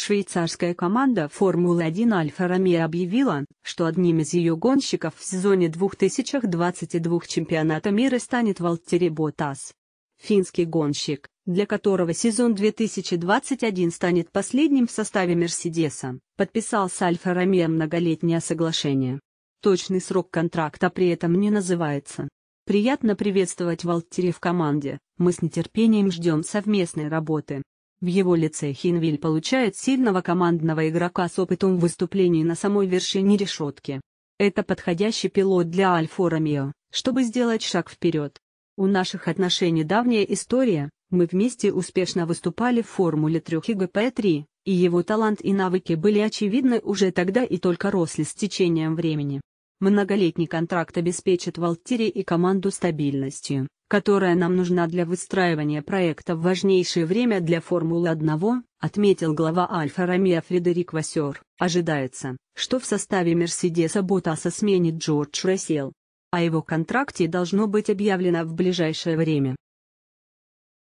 Швейцарская команда Формулы-1 Альфа Ромео объявила, что одним из ее гонщиков в сезоне 2022 чемпионата мира станет Валтери Ботас. Финский гонщик, для которого сезон 2021 станет последним в составе Мерседеса, подписал с Альфа Ромео многолетнее соглашение. Точный срок контракта при этом не называется. Приятно приветствовать Валтери в команде, мы с нетерпением ждем совместной работы. В его лице Хинвиль получает сильного командного игрока с опытом выступлений на самой вершине решетки. Это подходящий пилот для Альфа Ромео, чтобы сделать шаг вперед. У наших отношений давняя история, мы вместе успешно выступали в Формуле 3 и ГП-3, и его талант и навыки были очевидны уже тогда и только росли с течением времени. Многолетний контракт обеспечит Валтири и команду стабильностью, которая нам нужна для выстраивания проекта в важнейшее время для Формулы-1, отметил глава Альфа-Ромео Фредерик Вассер. Ожидается, что в составе Мерседеса Ботаса сменит Джордж Рассел. О а его контракте должно быть объявлено в ближайшее время.